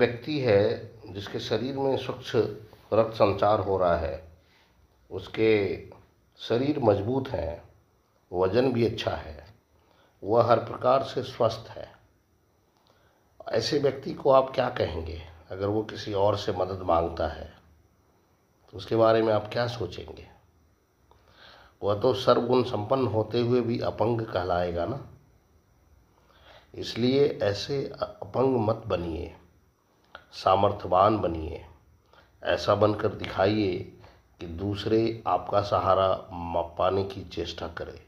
व्यक्ति है जिसके शरीर में स्वच्छ रक्त संचार हो रहा है उसके शरीर मजबूत हैं वजन भी अच्छा है वह हर प्रकार से स्वस्थ है ऐसे व्यक्ति को आप क्या कहेंगे अगर वो किसी और से मदद मांगता है तो उसके बारे में आप क्या सोचेंगे वह तो सर्वगुण संपन्न होते हुए भी अपंग कहलाएगा ना इसलिए ऐसे अपंग मत बनिए सामर्थ्यवान बनिए ऐसा बनकर दिखाइए कि दूसरे आपका सहारा पाने की चेष्टा करें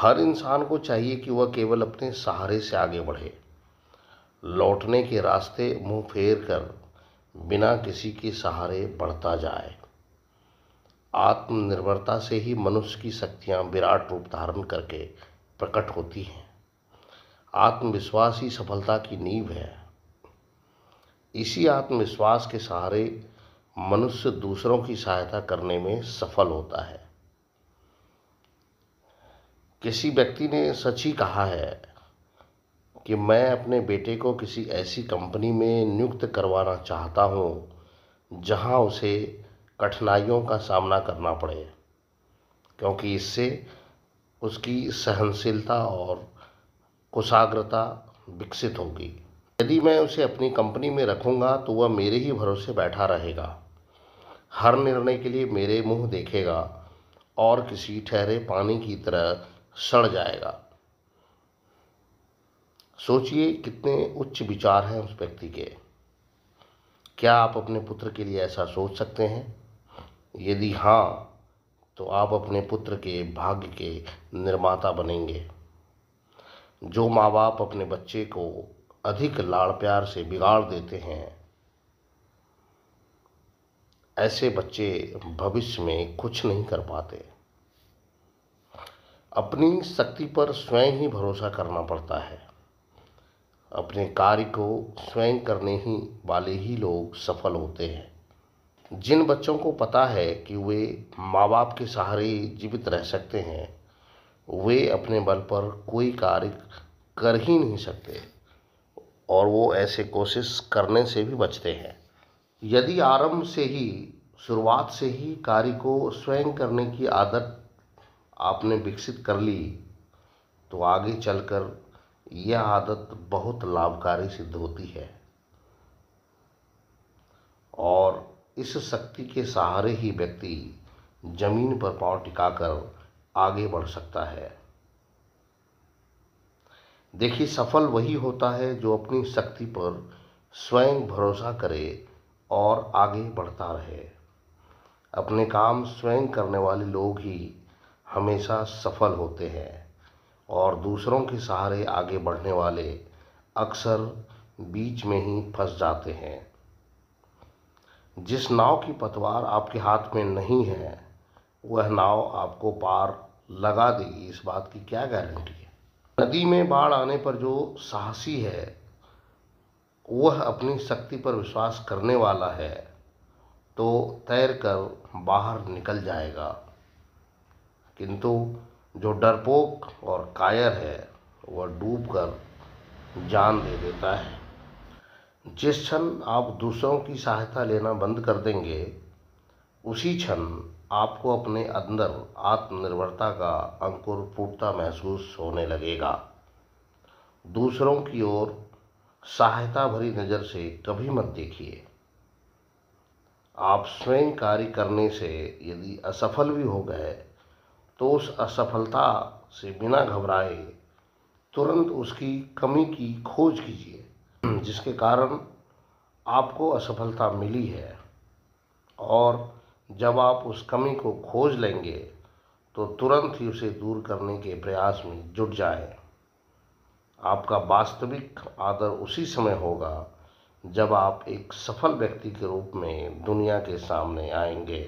हर इंसान को चाहिए कि वह केवल अपने सहारे से आगे बढ़े लौटने के रास्ते मुंह फेर कर बिना किसी के सहारे बढ़ता जाए आत्मनिर्भरता से ही मनुष्य की शक्तियाँ विराट रूप धारण करके प्रकट होती हैं आत्मविश्वास ही सफलता की नींव है इसी आत्मविश्वास के सहारे मनुष्य दूसरों की सहायता करने में सफल होता है किसी व्यक्ति ने सच ही कहा है कि मैं अपने बेटे को किसी ऐसी कंपनी में नियुक्त करवाना चाहता हूँ जहाँ उसे कठिनाइयों का सामना करना पड़े क्योंकि इससे उसकी सहनशीलता और कुशाग्रता विकसित होगी यदि मैं उसे अपनी कंपनी में रखूँगा तो वह मेरे ही भरोसे बैठा रहेगा हर निर्णय के लिए मेरे मुंह देखेगा और किसी ठहरे पानी की तरह सड़ जाएगा सोचिए कितने उच्च विचार हैं उस व्यक्ति के क्या आप अपने पुत्र के लिए ऐसा सोच सकते हैं यदि हाँ तो आप अपने पुत्र के भाग्य के निर्माता बनेंगे जो माँ बाप अपने बच्चे को अधिक लाड़ प्यार से बिगाड़ देते हैं ऐसे बच्चे भविष्य में कुछ नहीं कर पाते अपनी शक्ति पर स्वयं ही भरोसा करना पड़ता है अपने कार्य को स्वयं करने ही वाले ही लोग सफल होते हैं जिन बच्चों को पता है कि वे माँ बाप के सहारे जीवित रह सकते हैं वे अपने बल पर कोई कार्य कर ही नहीं सकते और वो ऐसे कोशिश करने से भी बचते हैं यदि आरंभ से ही शुरुआत से ही कार्य को स्वयं करने की आदत आपने विकसित कर ली तो आगे चलकर यह आदत बहुत लाभकारी सिद्ध होती है और इस शक्ति के सहारे ही व्यक्ति जमीन पर पाँव टिकाकर आगे बढ़ सकता है देखिए सफल वही होता है जो अपनी शक्ति पर स्वयं भरोसा करे और आगे बढ़ता रहे अपने काम स्वयं करने वाले लोग ही हमेशा सफल होते हैं और दूसरों के सहारे आगे बढ़ने वाले अक्सर बीच में ही फंस जाते हैं जिस नाव की पतवार आपके हाथ में नहीं है वह नाव आपको पार लगा देगी इस बात की क्या गारंटी है नदी में बाढ़ आने पर जो साहसी है वह अपनी शक्ति पर विश्वास करने वाला है तो तैर कर बाहर निकल जाएगा किंतु जो डरपोक और कायर है वह डूब कर जान दे देता है जिस क्षण आप दूसरों की सहायता लेना बंद कर देंगे उसी क्षण आपको अपने अंदर आत्मनिर्भरता का अंकुर फूटता महसूस होने लगेगा दूसरों की ओर सहायता भरी नज़र से कभी मत देखिए आप स्वयं कार्य करने से यदि असफल भी हो गए तो उस असफलता से बिना घबराए तुरंत उसकी कमी की खोज कीजिए जिसके कारण आपको असफलता मिली है और जब आप उस कमी को खोज लेंगे तो तुरंत ही उसे दूर करने के प्रयास में जुट जाए आपका वास्तविक आदर उसी समय होगा जब आप एक सफल व्यक्ति के रूप में दुनिया के सामने आएंगे